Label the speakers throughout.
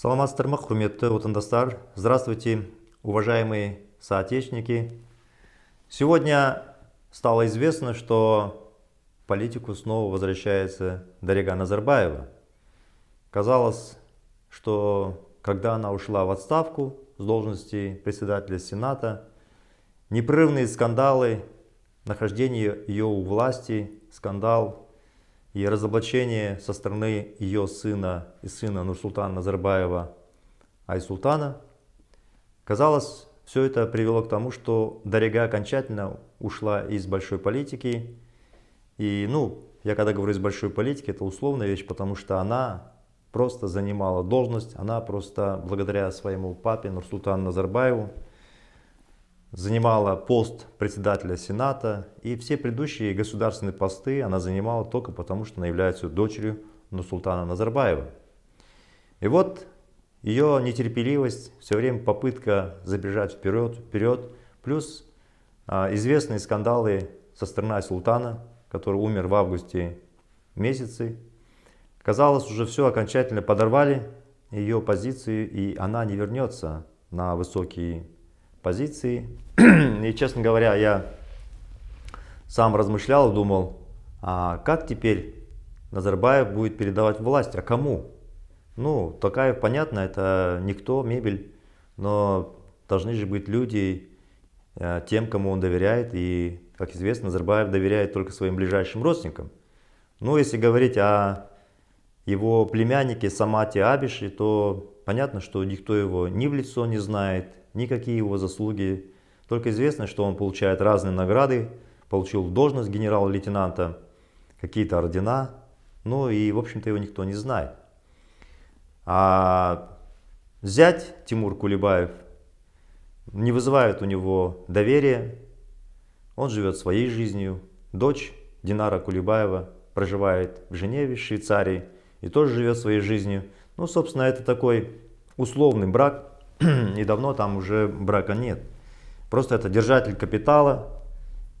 Speaker 1: Саламатсыздар ма, құрметті отандастар? Здравствуйте, уважаемые соотечественники. Сегодня стало известно, что политику снова возвращается Дарига Назарбаева. Казалось, что когда она ушла в отставку с должности председателя Сената, непрерывные скандалы, нахождение ее у власти, скандал и разоблачение со стороны ее сына и сына Нурсултана Назарбаева Айсултана, казалось, все это привело к тому, что Дарига окончательно ушла из большой политики. И, ну, я когда говорю из большой политики, это условная вещь, потому что она просто занимала должность, она просто благодаря своему папе Нурсултану Назарбаеву занимала пост председателя Сената, и все предыдущие государственные посты она занимала только потому, что она является дочерью Нусултана Назарбаева. И вот ее нетерпеливость, все время попытка забежать вперед, вперед, плюс а, известные скандалы со стороны султана, который умер в августе месяце. Казалось, уже все окончательно подорвали ее позицию, и она не вернется на высокие позиции. И, честно говоря, я сам размышлял, думал, а как теперь Назарбаев будет передавать власть, а кому? Ну, такая, понятно, это никто, мебель, но должны же быть люди э, тем, кому он доверяет, и, как известно, Назарбаев доверяет только своим ближайшим родственникам. Ну, если говорить о его племяннике Самате Абиши, то понятно, что никто его ни в лицо не знает, никакие его заслуги. Только известно, что он получает разные награды, получил должность генерал-лейтенанта, какие-то ордена, ну и, в общем-то, его никто не знает. А зять Тимур Кулебаев не вызывает у него доверия, он живет своей жизнью. Дочь Динара Кулебаева проживает в Женеве, Швейцарии и тоже живет своей жизнью. Ну, собственно, это такой условный брак, и давно там уже брака нет. Просто это держатель капитала,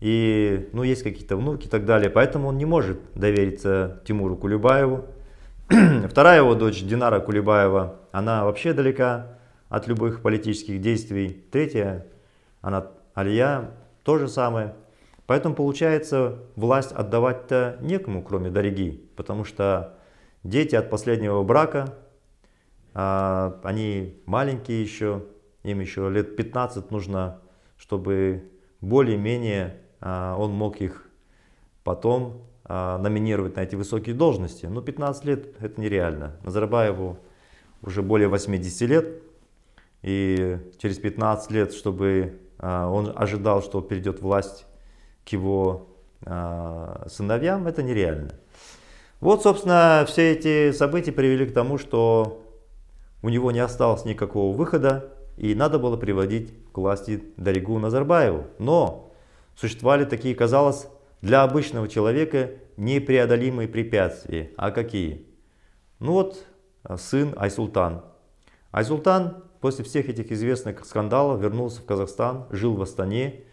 Speaker 1: и ну, есть какие-то внуки и так далее. Поэтому он не может довериться Тимуру Кулебаеву. Вторая его дочь Динара Кулебаева, она вообще далека от любых политических действий. Третья, она Алия, то же самое. Поэтому получается, власть отдавать-то некому, кроме Дариги, потому что дети от последнего брака а, они маленькие еще, им еще лет 15 нужно, чтобы более-менее а, он мог их потом а, номинировать на эти высокие должности. Но 15 лет это нереально. Назарбаеву уже более 80 лет, и через 15 лет, чтобы а, он ожидал, что перейдет власть к его а, сыновьям, это нереально. Вот, собственно, все эти события привели к тому, что у него не осталось никакого выхода, и надо было приводить к власти Даригу Назарбаеву. Но существовали такие, казалось, для обычного человека непреодолимые препятствия. А какие? Ну вот, э, сын Айсултан. Айсултан после всех этих известных скандалов вернулся в Казахстан, жил в Астане,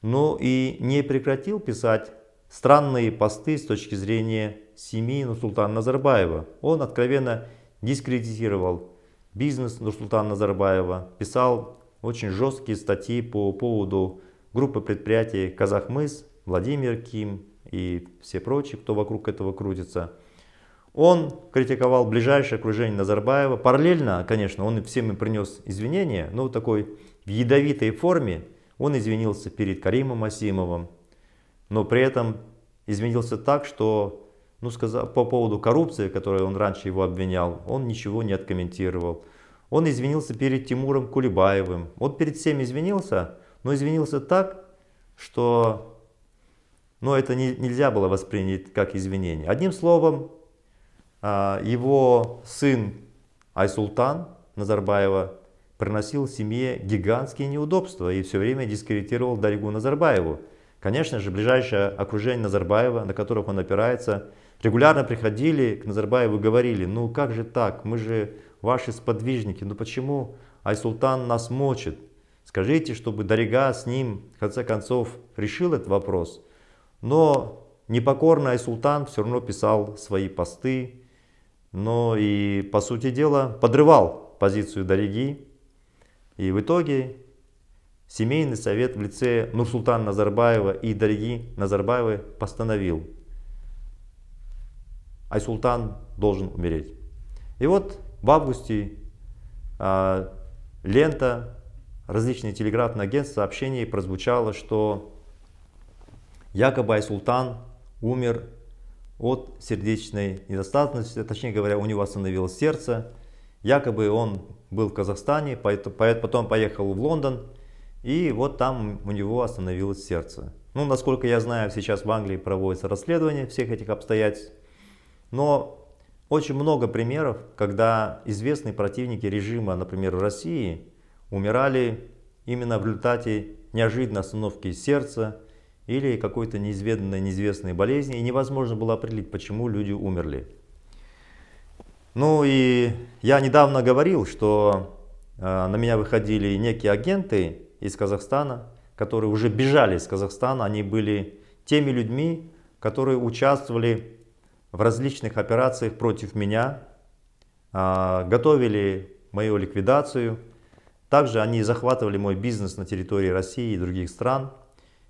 Speaker 1: но и не прекратил писать странные посты с точки зрения семьи Нусултана Назарбаева. Он откровенно дискредитировал бизнес Нурсултана Назарбаева писал очень жесткие статьи по поводу группы предприятий «Казахмыс», «Владимир Ким» и все прочие, кто вокруг этого крутится. Он критиковал ближайшее окружение Назарбаева. Параллельно, конечно, он всем им принес извинения, но в такой в ядовитой форме он извинился перед Каримом Асимовым, но при этом извинился так, что ну, сказал по поводу коррупции, которой он раньше его обвинял, он ничего не откомментировал. Он извинился перед Тимуром Кулебаевым. вот перед всеми извинился, но извинился так, что но ну, это не, нельзя было воспринять как извинение. Одним словом, а, его сын Айсултан Назарбаева приносил семье гигантские неудобства и все время дискредитировал Даригу Назарбаеву. Конечно же, ближайшее окружение Назарбаева, на которых он опирается, регулярно приходили к Назарбаеву и говорили, ну как же так, мы же ваши сподвижники, ну почему Айсултан нас мочит? Скажите, чтобы Дарига с ним, в конце концов, решил этот вопрос. Но непокорный Айсултан все равно писал свои посты, но и, по сути дела, подрывал позицию Дариги. И в итоге Семейный совет в лице Нурсултана Назарбаева и Дарьи Назарбаевой постановил, Айсултан должен умереть. И вот в августе э, лента, различные телеграфные агентства сообщений прозвучало, что якобы Айсултан умер от сердечной недостаточности, точнее говоря, у него остановилось сердце. Якобы он был в Казахстане, поэтому, потом поехал в Лондон, и вот там у него остановилось сердце. Ну, насколько я знаю, сейчас в Англии проводится расследование всех этих обстоятельств. Но очень много примеров, когда известные противники режима, например, в России, умирали именно в результате неожиданной остановки сердца или какой-то неизведанной, неизвестной болезни, и невозможно было определить, почему люди умерли. Ну и я недавно говорил, что э, на меня выходили некие агенты, из Казахстана, которые уже бежали из Казахстана, они были теми людьми, которые участвовали в различных операциях против меня, а, готовили мою ликвидацию. Также они захватывали мой бизнес на территории России и других стран.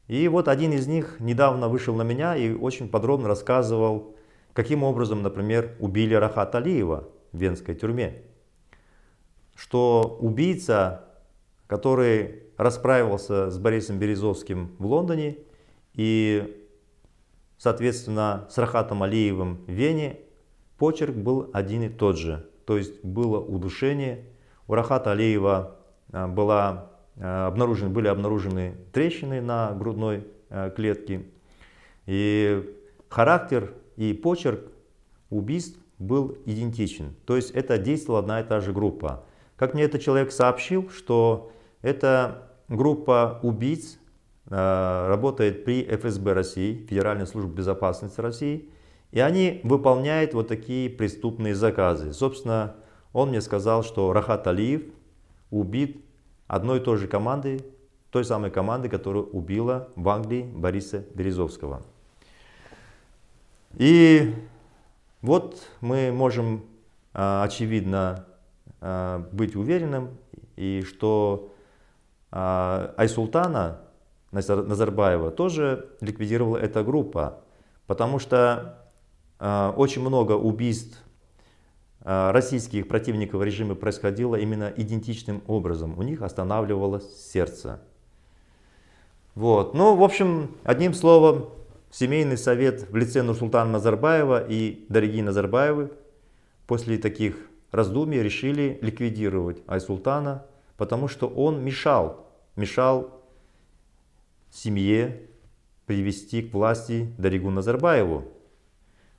Speaker 1: И вот один из них недавно вышел на меня и очень подробно рассказывал, каким образом, например, убили Рахат Алиева в венской тюрьме. Что убийца, который расправился с Борисом Березовским в Лондоне и, соответственно, с Рахатом Алиевым в Вене, почерк был один и тот же. То есть было удушение. У Рахата Алиева а, была, а, обнаружены, были обнаружены трещины на грудной а, клетке. И характер и почерк убийств был идентичен. То есть это действовала одна и та же группа. Как мне этот человек сообщил, что это группа убийц, э, работает при ФСБ России, Федеральной службе безопасности России, и они выполняют вот такие преступные заказы. Собственно, он мне сказал, что Рахат Алиев убит одной и той же командой, той самой команды, которая убила в Англии Бориса Березовского. И вот мы можем э, очевидно э, быть уверенным, и что а, Айсултана Назарбаева тоже ликвидировала эта группа, потому что а, очень много убийств а, российских противников режима происходило именно идентичным образом. У них останавливалось сердце. Вот. Ну, в общем, одним словом, Семейный совет в лице Нурсултана Назарбаева и дорогие Назарбаевы после таких раздумий решили ликвидировать Айсултана, потому что он мешал, мешал семье привести к власти Даригу Назарбаеву.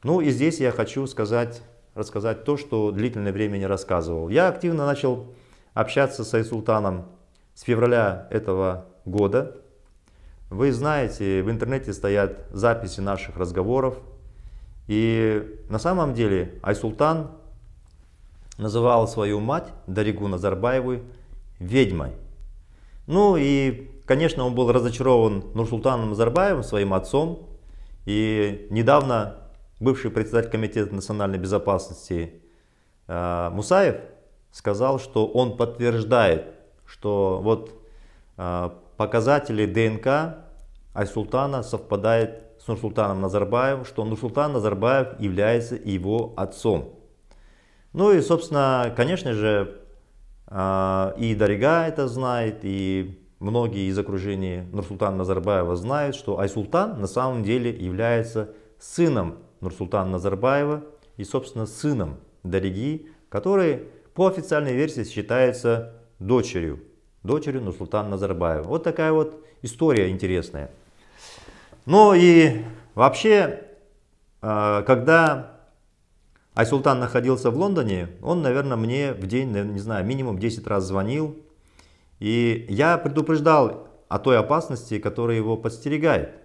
Speaker 1: Ну и здесь я хочу сказать, рассказать то, что длительное время не рассказывал. Я активно начал общаться с Айсултаном с февраля этого года. Вы знаете, в интернете стоят записи наших разговоров. И на самом деле Айсултан называл свою мать Даригу Назарбаеву ведьмой. Ну и, конечно, он был разочарован Нурсултаном Назарбаевым, своим отцом. И недавно бывший председатель Комитета национальной безопасности э, Мусаев сказал, что он подтверждает, что вот э, показатели ДНК Айсултана совпадают с Нурсултаном Назарбаевым, что Нурсултан Назарбаев является его отцом. Ну и, собственно, конечно же, а, и Дарига это знает, и многие из окружения Нурсултана Назарбаева знают, что Айсултан на самом деле является сыном Нурсултана Назарбаева и, собственно, сыном Дариги, который по официальной версии считается дочерью, дочерью Нурсултана Назарбаева. Вот такая вот история интересная. Ну и вообще, а, когда а Султан находился в Лондоне, он, наверное, мне в день, не знаю, минимум 10 раз звонил. И я предупреждал о той опасности, которая его подстерегает.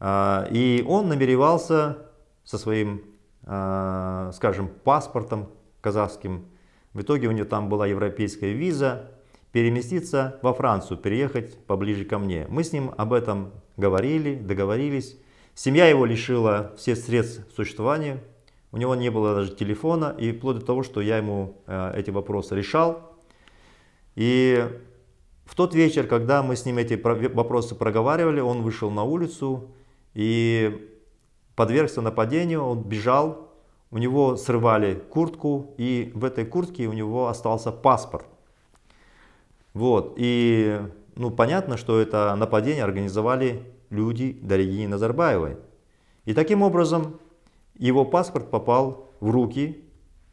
Speaker 1: А, и он намеревался со своим, а, скажем, паспортом казахским, в итоге у него там была европейская виза, переместиться во Францию, переехать поближе ко мне. Мы с ним об этом говорили, договорились. Семья его лишила все средств существования, у него не было даже телефона, и вплоть до того, что я ему э, эти вопросы решал. И в тот вечер, когда мы с ним эти вопросы проговаривали, он вышел на улицу и подвергся нападению, он бежал, у него срывали куртку, и в этой куртке у него остался паспорт. Вот, и ну, понятно, что это нападение организовали люди Дарьи Назарбаевой. И таким образом его паспорт попал в руки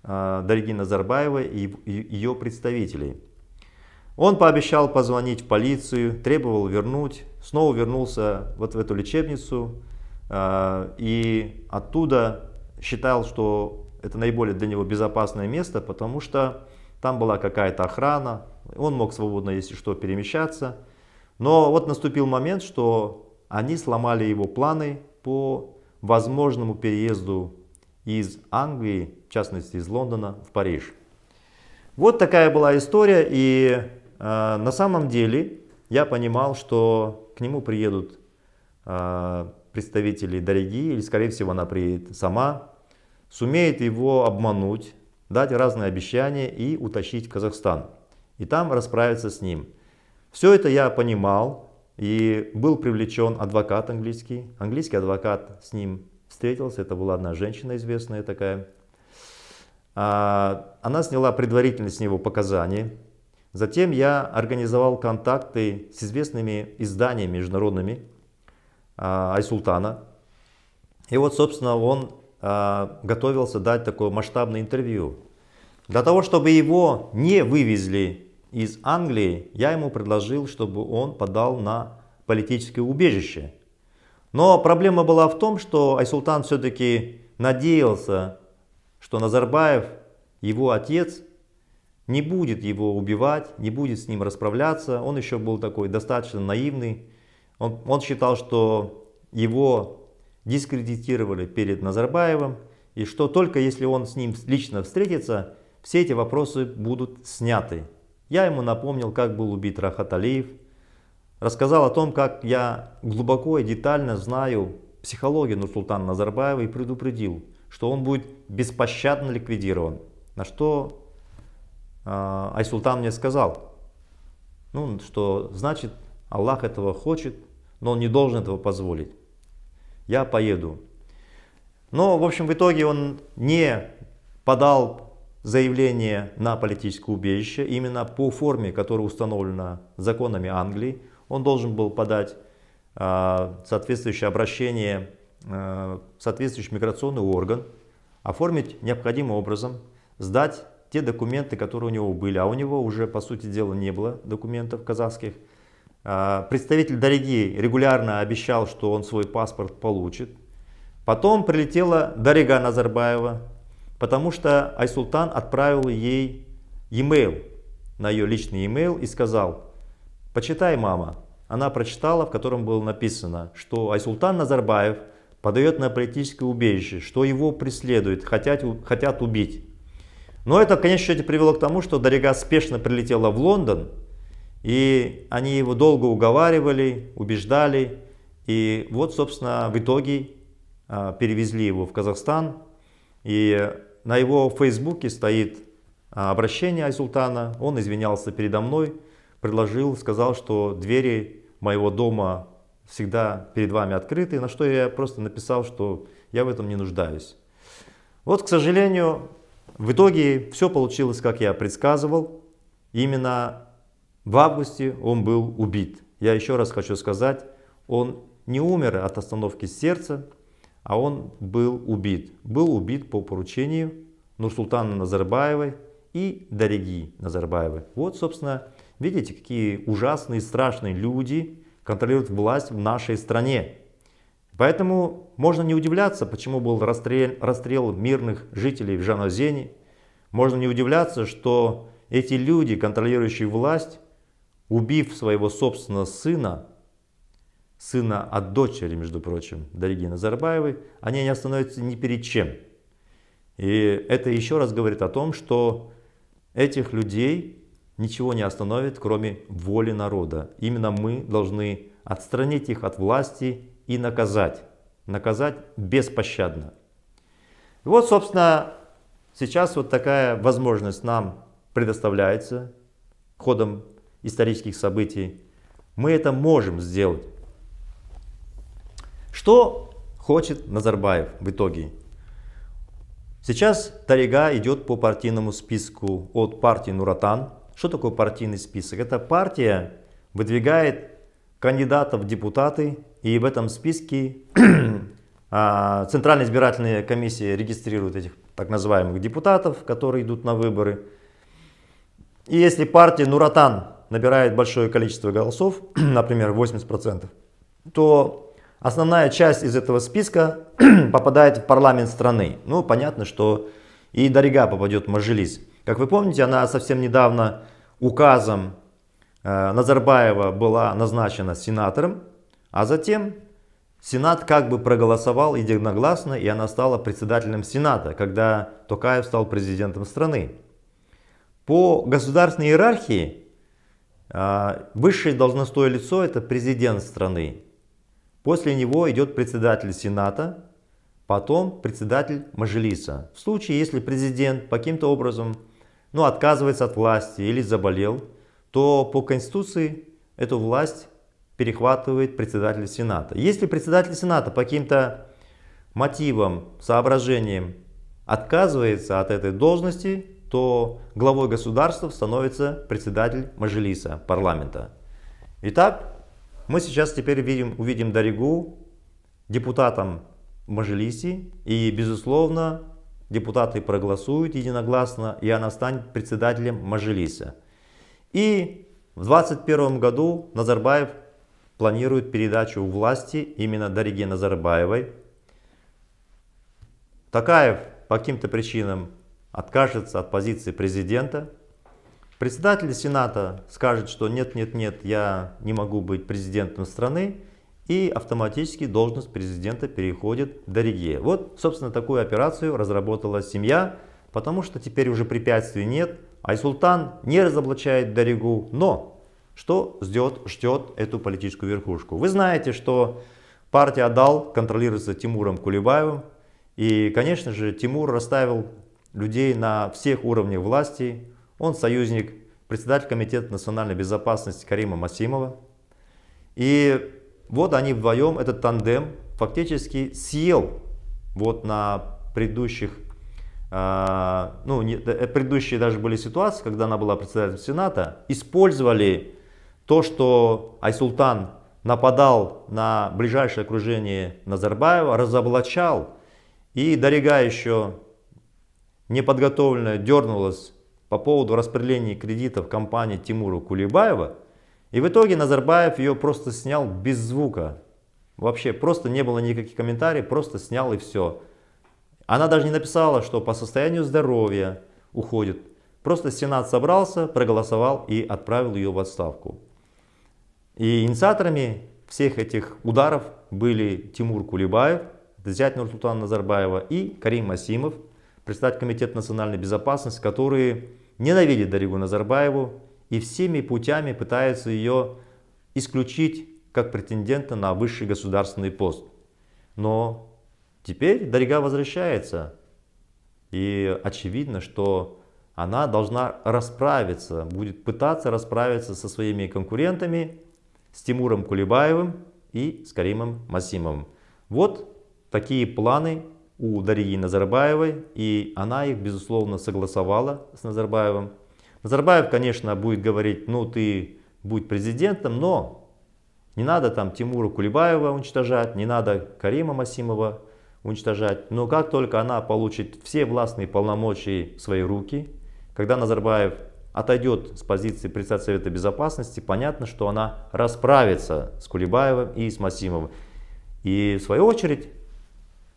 Speaker 1: а, Дариги Назарбаева и ее представителей. Он пообещал позвонить в полицию, требовал вернуть, снова вернулся вот в эту лечебницу а, и оттуда считал, что это наиболее для него безопасное место, потому что там была какая-то охрана, он мог свободно, если что, перемещаться. Но вот наступил момент, что они сломали его планы по возможному переезду из Англии, в частности из Лондона, в Париж. Вот такая была история, и э, на самом деле я понимал, что к нему приедут э, представители дорогие, или скорее всего она приедет сама, сумеет его обмануть, дать разные обещания и утащить в Казахстан. И там расправиться с ним. Все это я понимал, и был привлечен адвокат английский. Английский адвокат с ним встретился. Это была одна женщина известная такая. А, она сняла предварительно с него показания. Затем я организовал контакты с известными изданиями международными а, Айсултана. И вот, собственно, он а, готовился дать такое масштабное интервью. Для того, чтобы его не вывезли из Англии, я ему предложил, чтобы он подал на политическое убежище. Но проблема была в том, что Айсултан все-таки надеялся, что Назарбаев, его отец, не будет его убивать, не будет с ним расправляться. Он еще был такой достаточно наивный. Он, он считал, что его дискредитировали перед Назарбаевым, и что только если он с ним лично встретится, все эти вопросы будут сняты. Я ему напомнил, как был убит Рахат Алиев, рассказал о том, как я глубоко и детально знаю психологию Нурсултана Назарбаева и предупредил, что он будет беспощадно ликвидирован. На что э, Айсултан мне сказал, ну, что значит Аллах этого хочет, но он не должен этого позволить. Я поеду. Но, в общем, в итоге он не подал заявление на политическое убежище именно по форме, которая установлена законами Англии. Он должен был подать а, соответствующее обращение а, соответствующий миграционный орган, оформить необходимым образом, сдать те документы, которые у него были, а у него уже, по сути дела, не было документов казахских. А, представитель Дариги регулярно обещал, что он свой паспорт получит. Потом прилетела Дарига Назарбаева, потому что Айсултан отправил ей e-mail на ее личный e-mail и сказал, почитай, мама. Она прочитала, в котором было написано, что Айсултан Назарбаев подает на политическое убежище, что его преследуют, хотят, хотят убить. Но это конечно, конечном счете привело к тому, что Дарига спешно прилетела в Лондон, и они его долго уговаривали, убеждали, и вот, собственно, в итоге а, перевезли его в Казахстан, и на его фейсбуке стоит а, обращение Айсултана. Он извинялся передо мной, предложил, сказал, что двери моего дома всегда перед вами открыты, на что я просто написал, что я в этом не нуждаюсь. Вот, к сожалению, в итоге все получилось, как я предсказывал. Именно в августе он был убит. Я еще раз хочу сказать, он не умер от остановки сердца, а он был убит. Был убит по поручению Нурсултана Назарбаевой и Дариги Назарбаевой. Вот, собственно, видите, какие ужасные, страшные люди контролируют власть в нашей стране. Поэтому можно не удивляться, почему был расстрел, расстрел мирных жителей в Жанозене. Можно не удивляться, что эти люди, контролирующие власть, убив своего собственного сына, сына от дочери, между прочим, Дарьи Назарбаевой, они не остановятся ни перед чем. И это еще раз говорит о том, что этих людей ничего не остановит, кроме воли народа. Именно мы должны отстранить их от власти и наказать. Наказать беспощадно. И вот, собственно, сейчас вот такая возможность нам предоставляется ходом исторических событий. Мы это можем сделать. Что хочет Назарбаев в итоге? Сейчас Тарига идет по партийному списку от партии Нуратан. Что такое партийный список? Это партия выдвигает кандидатов в депутаты, и в этом списке а, Центральная избирательная комиссия регистрирует этих так называемых депутатов, которые идут на выборы. И если партия Нуратан набирает большое количество голосов, например, 80%, то Основная часть из этого списка попадает в парламент страны. Ну, понятно, что и Дарига попадет в Мажилис. Как вы помните, она совсем недавно указом э, Назарбаева была назначена сенатором, а затем Сенат как бы проголосовал единогласно, и она стала председателем Сената, когда Токаев стал президентом страны. По государственной иерархии э, высшее должностное лицо это президент страны, После него идет председатель Сената, потом председатель Мажилиса. В случае, если президент по каким-то образом ну, отказывается от власти или заболел, то по Конституции эту власть перехватывает председатель Сената. Если председатель Сената по каким-то мотивам, соображениям отказывается от этой должности, то главой государства становится председатель Мажилиса, парламента. Итак, мы сейчас теперь видим, увидим Даригу депутатом Мажилиси, и, безусловно, депутаты проголосуют единогласно, и она станет председателем Мажилиса. И в 2021 году Назарбаев планирует передачу власти именно Дариге Назарбаевой. Такаев по каким-то причинам откажется от позиции президента, Председатель Сената скажет, что нет, нет, нет, я не могу быть президентом страны, и автоматически должность президента переходит до Риге. Вот, собственно, такую операцию разработала семья, потому что теперь уже препятствий нет, Айсултан не разоблачает Даригу, но что ждет, ждет эту политическую верхушку? Вы знаете, что партия Адал контролируется Тимуром Кулебаевым, и, конечно же, Тимур расставил людей на всех уровнях власти, он союзник, председатель Комитета национальной безопасности Карима Масимова. И вот они вдвоем, этот тандем, фактически съел вот на предыдущих, а, ну, э, предыдущие даже были ситуации, когда она была председателем Сената, использовали то, что Айсултан нападал на ближайшее окружение Назарбаева, разоблачал, и Дарига еще неподготовленная дернулась по поводу распределения кредитов компании Тимура Кулебаева. И в итоге Назарбаев ее просто снял без звука. Вообще просто не было никаких комментариев, просто снял и все. Она даже не написала, что по состоянию здоровья уходит. Просто Сенат собрался, проголосовал и отправил ее в отставку. И инициаторами всех этих ударов были Тимур Кулебаев, зять Нурсултана Назарбаева и Карим Масимов, председатель Комитета национальной безопасности, которые ненавидит Даригу Назарбаеву и всеми путями пытается ее исключить как претендента на высший государственный пост. Но теперь Дарига возвращается, и очевидно, что она должна расправиться, будет пытаться расправиться со своими конкурентами, с Тимуром Кулебаевым и с Каримом Масимовым. Вот такие планы у Дарьи Назарбаевой, и она их, безусловно, согласовала с Назарбаевым. Назарбаев, конечно, будет говорить, ну ты будь президентом, но не надо там Тимура Кулебаева уничтожать, не надо Карима Масимова уничтожать. Но как только она получит все властные полномочия в свои руки, когда Назарбаев отойдет с позиции председателя Совета Безопасности, понятно, что она расправится с Кулебаевым и с Масимовым. И в свою очередь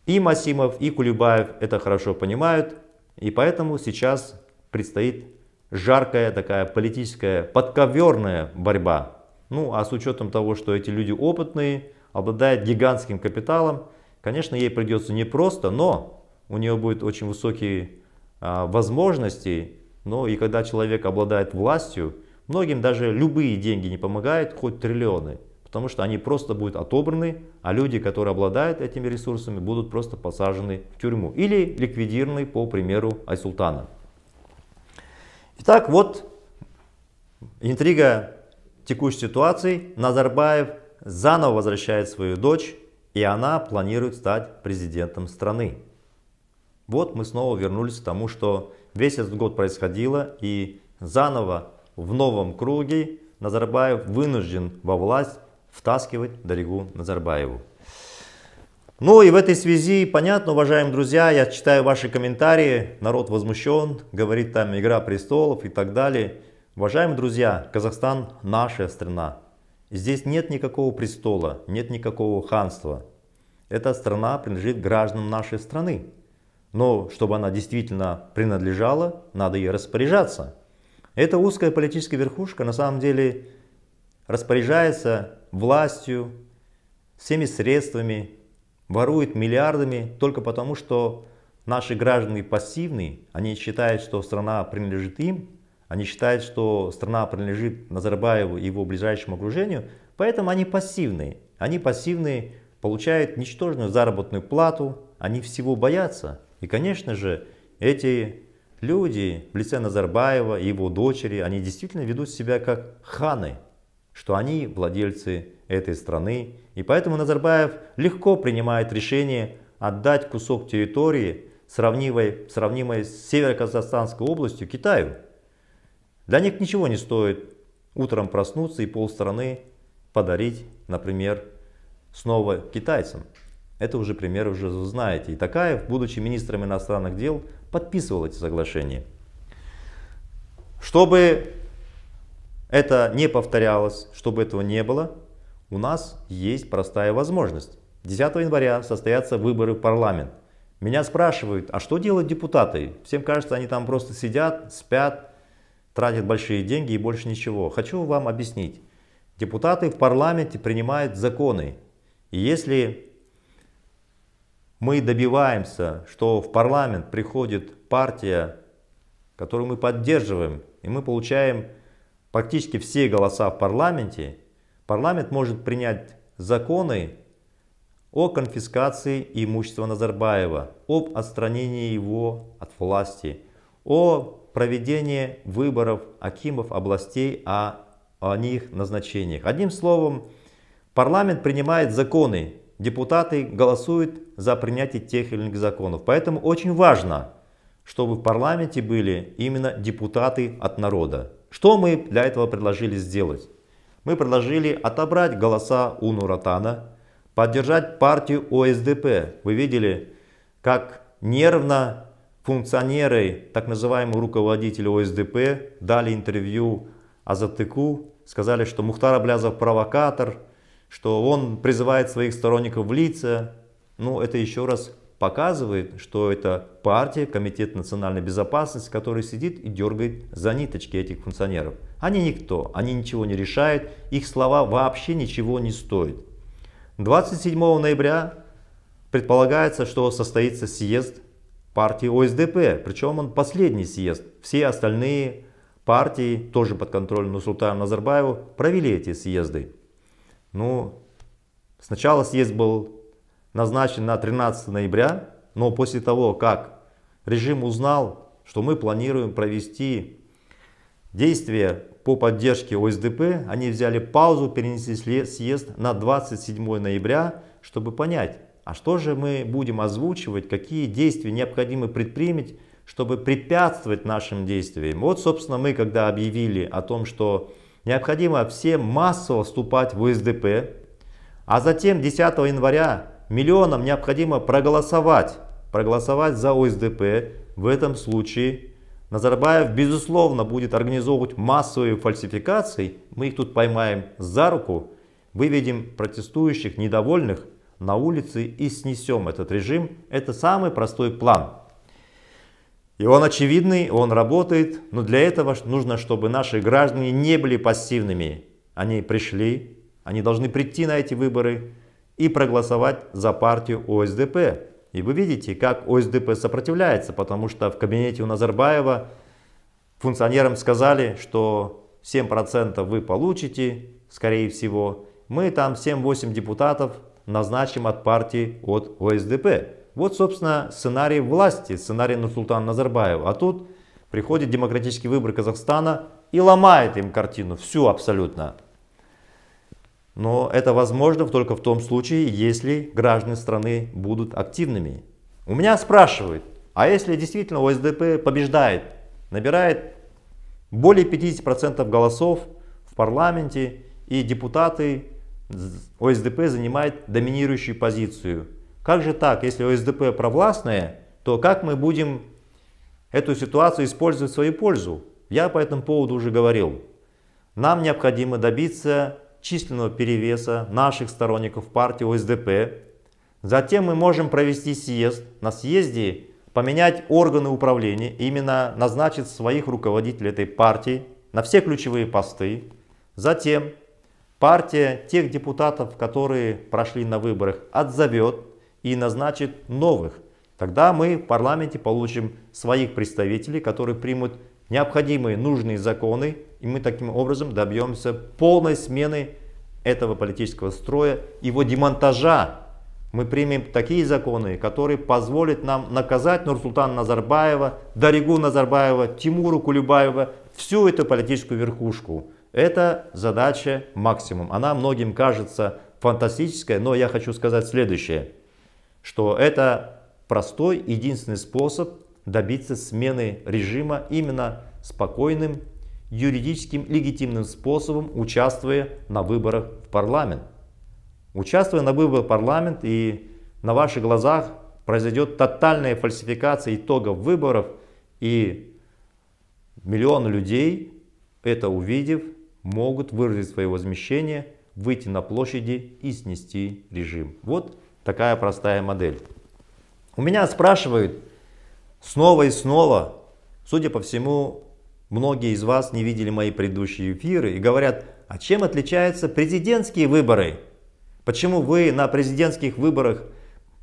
Speaker 1: и Масимов, и Кулебаев это хорошо понимают, и поэтому сейчас предстоит жаркая такая политическая подковерная борьба. Ну а с учетом того, что эти люди опытные, обладают гигантским капиталом, конечно, ей придется непросто, но у нее будет очень высокие а, возможности. Но и когда человек обладает властью, многим даже любые деньги не помогают, хоть триллионы потому что они просто будут отобраны, а люди, которые обладают этими ресурсами, будут просто посажены в тюрьму или ликвидированы по примеру Айсултана. Итак, вот интрига текущей ситуации. Назарбаев заново возвращает свою дочь, и она планирует стать президентом страны. Вот мы снова вернулись к тому, что весь этот год происходило, и заново в новом круге Назарбаев вынужден во власть втаскивать Даригу Назарбаеву. Ну и в этой связи, понятно, уважаемые друзья, я читаю ваши комментарии, народ возмущен, говорит там «Игра престолов» и так далее. Уважаемые друзья, Казахстан наша страна. Здесь нет никакого престола, нет никакого ханства. Эта страна принадлежит гражданам нашей страны. Но чтобы она действительно принадлежала, надо ей распоряжаться. Эта узкая политическая верхушка на самом деле распоряжается властью, всеми средствами, ворует миллиардами только потому, что наши граждане пассивны, они считают, что страна принадлежит им, они считают, что страна принадлежит Назарбаеву и его ближайшему окружению, поэтому они пассивны. Они пассивны, получают ничтожную заработную плату, они всего боятся. И, конечно же, эти люди в лице Назарбаева и его дочери, они действительно ведут себя как ханы, что они владельцы этой страны, и поэтому Назарбаев легко принимает решение отдать кусок территории, сравнимой, сравнимой с Северо-Казахстанской областью, Китаю. Для них ничего не стоит утром проснуться и полстраны подарить, например, снова китайцам. Это уже пример уже знаете. И Такаев, будучи министром иностранных дел, подписывал эти соглашения. Чтобы это не повторялось, чтобы этого не было, у нас есть простая возможность. 10 января состоятся выборы в парламент. Меня спрашивают, а что делают депутаты? Всем кажется, они там просто сидят, спят, тратят большие деньги и больше ничего. Хочу вам объяснить. Депутаты в парламенте принимают законы. И если мы добиваемся, что в парламент приходит партия, которую мы поддерживаем, и мы получаем практически все голоса в парламенте, парламент может принять законы о конфискации имущества Назарбаева, об отстранении его от власти, о проведении выборов акимов областей, о, а о них назначениях. Одним словом, парламент принимает законы, депутаты голосуют за принятие тех или иных законов. Поэтому очень важно, чтобы в парламенте были именно депутаты от народа. Что мы для этого предложили сделать? Мы предложили отобрать голоса у Нуратана, поддержать партию ОСДП. Вы видели, как нервно функционеры, так называемые руководители ОСДП, дали интервью Азатыку, сказали, что Мухтар Аблязов провокатор, что он призывает своих сторонников влиться. Ну, это еще раз показывает, что это партия, Комитет национальной безопасности, который сидит и дергает за ниточки этих функционеров. Они никто, они ничего не решают, их слова вообще ничего не стоят. 27 ноября предполагается, что состоится съезд партии ОСДП, причем он последний съезд. Все остальные партии, тоже под контролем султана Назарбаева, провели эти съезды. Ну, сначала съезд был назначен на 13 ноября, но после того, как режим узнал, что мы планируем провести действия по поддержке ОСДП, они взяли паузу, перенесли съезд на 27 ноября, чтобы понять, а что же мы будем озвучивать, какие действия необходимо предпринять, чтобы препятствовать нашим действиям. Вот, собственно, мы когда объявили о том, что необходимо всем массово вступать в ОСДП, а затем 10 января миллионам необходимо проголосовать, проголосовать за ОСДП. В этом случае Назарбаев, безусловно, будет организовывать массовые фальсификации. Мы их тут поймаем за руку, выведем протестующих, недовольных на улицы и снесем этот режим. Это самый простой план. И он очевидный, он работает, но для этого нужно, чтобы наши граждане не были пассивными. Они пришли, они должны прийти на эти выборы, и проголосовать за партию ОСДП. И вы видите, как ОСДП сопротивляется, потому что в кабинете у Назарбаева функционерам сказали, что 7% вы получите, скорее всего. Мы там 7-8 депутатов назначим от партии от ОСДП. Вот, собственно, сценарий власти, сценарий Нурсултана Назарбаева. А тут приходит демократический выбор Казахстана и ломает им картину, всю абсолютно. Но это возможно только в том случае, если граждане страны будут активными. У меня спрашивают, а если действительно ОСДП побеждает, набирает более 50% голосов в парламенте и депутаты ОСДП занимают доминирующую позицию. Как же так, если ОСДП провластная, то как мы будем эту ситуацию использовать в свою пользу? Я по этому поводу уже говорил. Нам необходимо добиться численного перевеса наших сторонников партии ОСДП. Затем мы можем провести съезд. На съезде поменять органы управления, именно назначить своих руководителей этой партии на все ключевые посты. Затем партия тех депутатов, которые прошли на выборах, отзовет и назначит новых. Тогда мы в парламенте получим своих представителей, которые примут необходимые нужные законы, и мы таким образом добьемся полной смены этого политического строя, его демонтажа. Мы примем такие законы, которые позволят нам наказать Нурсултана Назарбаева, Даригу Назарбаева, Тимуру Кулебаева, всю эту политическую верхушку. Это задача максимум. Она многим кажется фантастической, но я хочу сказать следующее, что это простой, единственный способ добиться смены режима именно спокойным, юридическим легитимным способом, участвуя на выборах в парламент. Участвуя на выборах в парламент и на ваших глазах произойдет тотальная фальсификация итогов выборов, и миллион людей, это увидев, могут выразить свое возмещение, выйти на площади и снести режим. Вот такая простая модель. У меня спрашивают, снова и снова, судя по всему, многие из вас не видели мои предыдущие эфиры и говорят, а чем отличаются президентские выборы? Почему вы на президентских выборах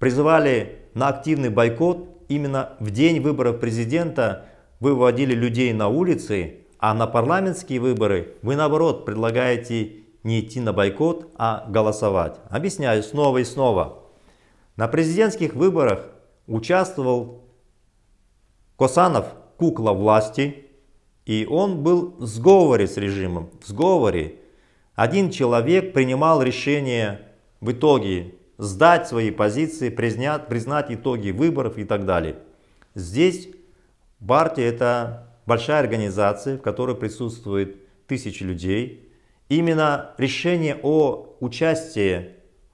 Speaker 1: призывали на активный бойкот именно в день выборов президента вы выводили людей на улицы, а на парламентские выборы вы наоборот предлагаете не идти на бойкот, а голосовать. Объясняю снова и снова. На президентских выборах участвовал Косанов – кукла власти, и он был в сговоре с режимом, в сговоре. Один человек принимал решение в итоге сдать свои позиции, признать, признать итоги выборов и так далее. Здесь партия – это большая организация, в которой присутствует тысячи людей. Именно решение о участии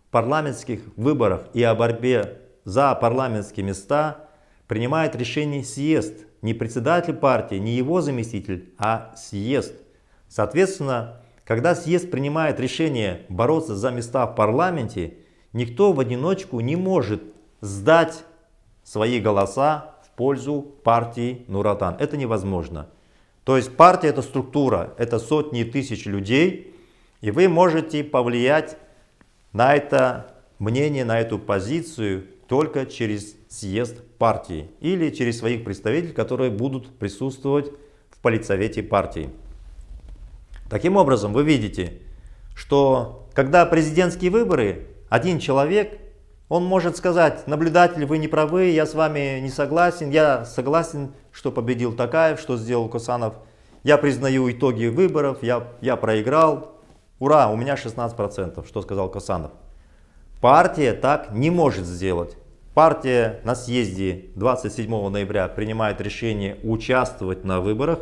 Speaker 1: в парламентских выборах и о борьбе за парламентские места Принимает решение съезд, не председатель партии, не его заместитель, а съезд. Соответственно, когда съезд принимает решение бороться за места в парламенте, никто в одиночку не может сдать свои голоса в пользу партии Нуратан. Это невозможно. То есть партия это структура, это сотни тысяч людей, и вы можете повлиять на это мнение, на эту позицию только через съезд партии или через своих представителей, которые будут присутствовать в политсовете партии. Таким образом, вы видите, что когда президентские выборы, один человек, он может сказать, наблюдатель, вы не правы, я с вами не согласен, я согласен, что победил Такаев, что сделал Косанов, я признаю итоги выборов, я, я проиграл, ура, у меня 16%, что сказал Косанов. Партия так не может сделать. Партия на съезде 27 ноября принимает решение участвовать на выборах.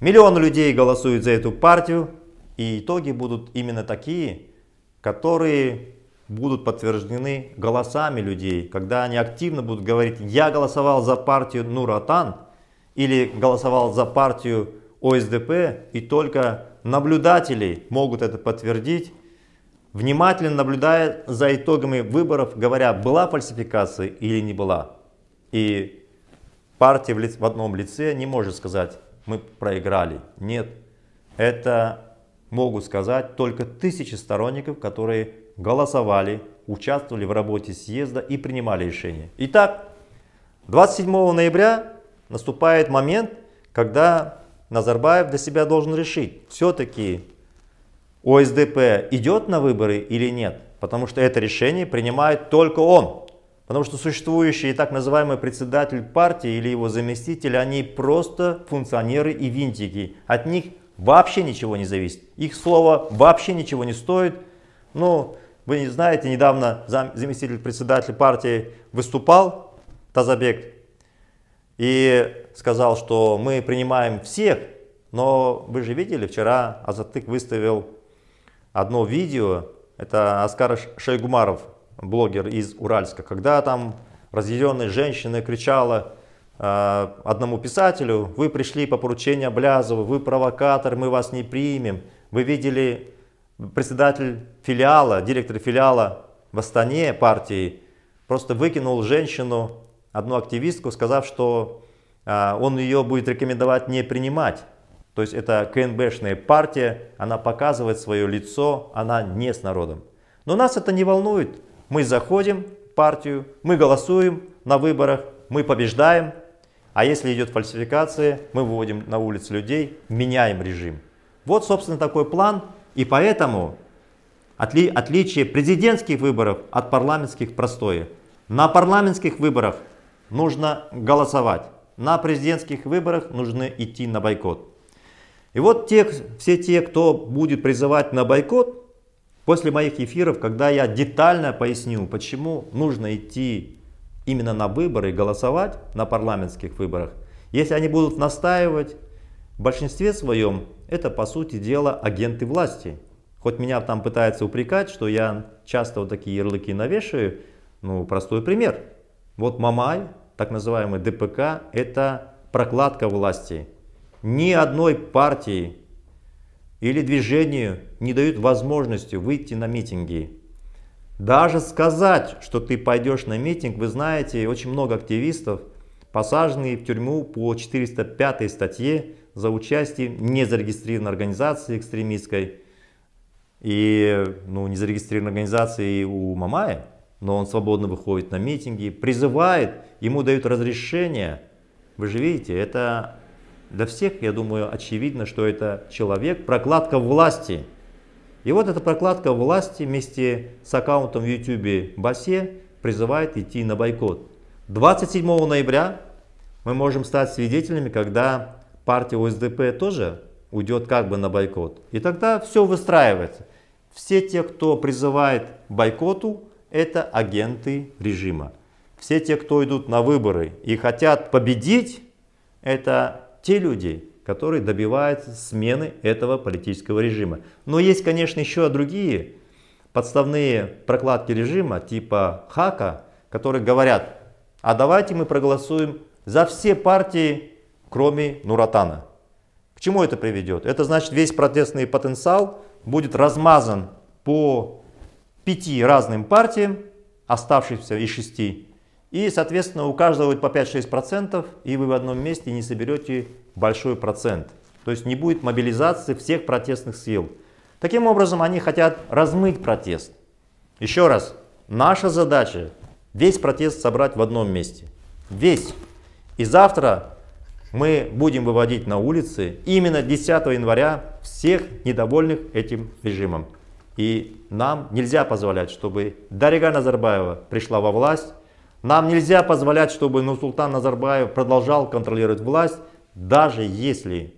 Speaker 1: Миллионы людей голосуют за эту партию. И итоги будут именно такие, которые будут подтверждены голосами людей, когда они активно будут говорить, я голосовал за партию Нуратан или голосовал за партию ОСДП, и только наблюдатели могут это подтвердить, внимательно наблюдая за итогами выборов, говоря, была фальсификация или не была. И партия в, лиц, в одном лице не может сказать, мы проиграли. Нет, это могут сказать только тысячи сторонников, которые голосовали, участвовали в работе съезда и принимали решения. Итак, 27 ноября наступает момент, когда Назарбаев для себя должен решить, все-таки ОСДП идет на выборы или нет, потому что это решение принимает только он. Потому что существующий так называемый председатель партии или его заместитель, они просто функционеры и винтики. От них вообще ничего не зависит. Их слово вообще ничего не стоит. Ну, вы не знаете, недавно зам, заместитель председателя партии выступал, Тазабек, и сказал, что мы принимаем всех, но вы же видели, вчера Азатык выставил одно видео, это Оскар Шейгумаров, блогер из Уральска, когда там разъяренная женщина кричала э, одному писателю, вы пришли по поручению Блязова, вы провокатор, мы вас не примем. Вы видели председатель филиала, директор филиала в Астане партии, просто выкинул женщину, одну активистку, сказав, что э, он ее будет рекомендовать не принимать. То есть это КНБшная партия, она показывает свое лицо, она не с народом. Но нас это не волнует. Мы заходим в партию, мы голосуем на выборах, мы побеждаем. А если идет фальсификация, мы выводим на улицы людей, меняем режим. Вот, собственно, такой план. И поэтому отли, отличие президентских выборов от парламентских простое. На парламентских выборах нужно голосовать. На президентских выборах нужно идти на бойкот. И вот те, все те, кто будет призывать на бойкот, после моих эфиров, когда я детально поясню, почему нужно идти именно на выборы и голосовать на парламентских выборах, если они будут настаивать, в большинстве своем это, по сути дела, агенты власти. Хоть меня там пытаются упрекать, что я часто вот такие ярлыки навешаю, ну, простой пример. Вот Мамай, так называемый ДПК, это прокладка власти – ни одной партии или движению не дают возможности выйти на митинги. Даже сказать, что ты пойдешь на митинг, вы знаете, очень много активистов, посаженные в тюрьму по 405 статье за участие в незарегистрированной организации экстремистской. И ну, незарегистрированной организации у Мамая, но он свободно выходит на митинги, призывает, ему дают разрешение. Вы же видите, это для всех, я думаю, очевидно, что это человек, прокладка власти. И вот эта прокладка власти вместе с аккаунтом в YouTube Басе призывает идти на бойкот. 27 ноября мы можем стать свидетелями, когда партия ОСДП тоже уйдет как бы на бойкот. И тогда все выстраивается. Все те, кто призывает бойкоту, это агенты режима. Все те, кто идут на выборы и хотят победить, это те люди, которые добиваются смены этого политического режима. Но есть, конечно, еще другие подставные прокладки режима типа Хака, которые говорят, а давайте мы проголосуем за все партии, кроме Нуратана. К чему это приведет? Это значит, весь протестный потенциал будет размазан по пяти разным партиям, оставшихся из шести, и, соответственно, у каждого будет по 5-6%, и вы в одном месте не соберете большой процент. То есть не будет мобилизации всех протестных сил. Таким образом, они хотят размыть протест. Еще раз, наша задача весь протест собрать в одном месте. Весь. И завтра мы будем выводить на улицы именно 10 января всех недовольных этим режимом. И нам нельзя позволять, чтобы Дарига Назарбаева пришла во власть нам нельзя позволять, чтобы Нурсултан Назарбаев продолжал контролировать власть, даже если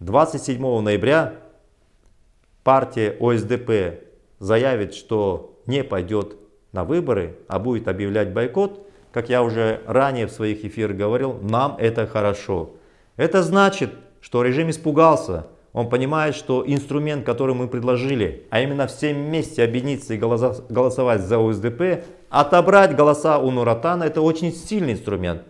Speaker 1: 27 ноября партия ОСДП заявит, что не пойдет на выборы, а будет объявлять бойкот, как я уже ранее в своих эфирах говорил, нам это хорошо. Это значит, что режим испугался. Он понимает, что инструмент, который мы предложили, а именно всем вместе объединиться и голосовать за ОСДП, Отобрать голоса у Нуратана – это очень сильный инструмент.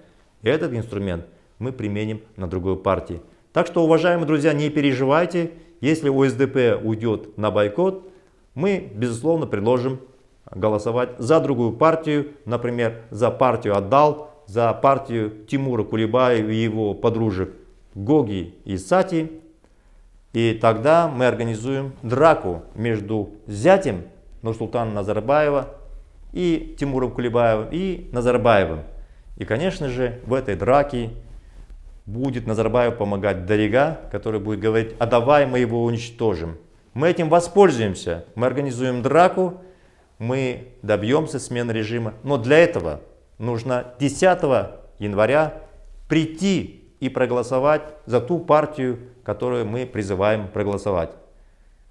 Speaker 1: И этот инструмент мы применим на другой партии. Так что, уважаемые друзья, не переживайте. Если ОСДП уйдет на бойкот, мы, безусловно, предложим голосовать за другую партию. Например, за партию «Отдал», за партию Тимура Кулебаева и его подружек Гоги и Сати. И тогда мы организуем драку между зятем Нурсултана Назарбаева и Тимуром Кулибаевым, и Назарбаевым. И, конечно же, в этой драке будет Назарбаев помогать Дорига, который будет говорить, а давай мы его уничтожим. Мы этим воспользуемся, мы организуем драку, мы добьемся смены режима. Но для этого нужно 10 января прийти и проголосовать за ту партию, которую мы призываем проголосовать.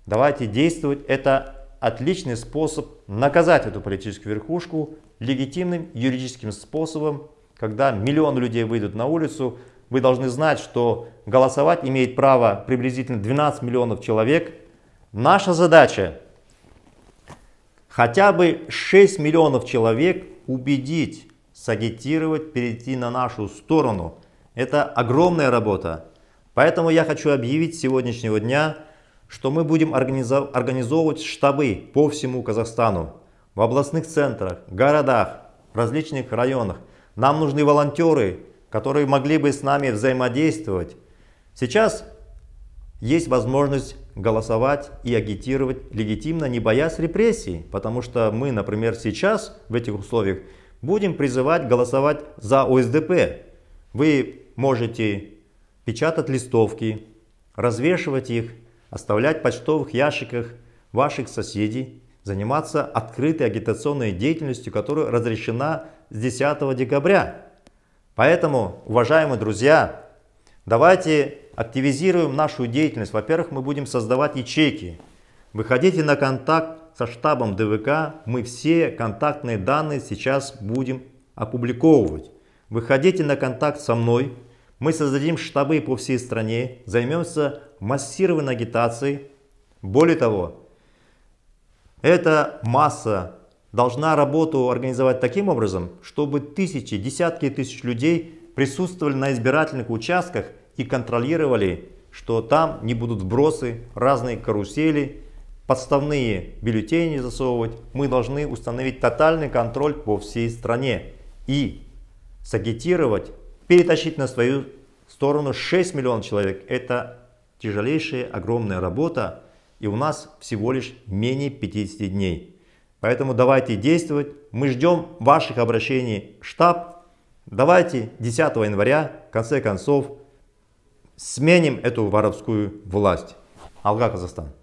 Speaker 1: Давайте действовать. Это отличный способ наказать эту политическую верхушку легитимным юридическим способом, когда миллион людей выйдут на улицу, вы должны знать, что голосовать имеет право приблизительно 12 миллионов человек. Наша задача хотя бы 6 миллионов человек убедить, сагитировать, перейти на нашу сторону. Это огромная работа. Поэтому я хочу объявить с сегодняшнего дня что мы будем организовывать штабы по всему Казахстану, в областных центрах, городах, различных районах. Нам нужны волонтеры, которые могли бы с нами взаимодействовать. Сейчас есть возможность голосовать и агитировать легитимно, не боясь репрессий, потому что мы, например, сейчас в этих условиях будем призывать голосовать за ОСДП. Вы можете печатать листовки, развешивать их оставлять в почтовых ящиках ваших соседей, заниматься открытой агитационной деятельностью, которая разрешена с 10 декабря. Поэтому, уважаемые друзья, давайте активизируем нашу деятельность. Во-первых, мы будем создавать ячейки. Выходите на контакт со штабом ДВК, мы все контактные данные сейчас будем опубликовывать. Выходите на контакт со мной, мы создадим штабы по всей стране, займемся массированной агитацией. Более того, эта масса должна работу организовать таким образом, чтобы тысячи, десятки тысяч людей присутствовали на избирательных участках и контролировали, что там не будут бросы, разные карусели, подставные бюллетени засовывать. Мы должны установить тотальный контроль по всей стране и сагитировать перетащить на свою сторону 6 миллионов человек. Это тяжелейшая, огромная работа, и у нас всего лишь менее 50 дней. Поэтому давайте действовать. Мы ждем ваших обращений в штаб. Давайте 10 января, в конце концов, сменим эту воровскую власть. Алга, Казахстан.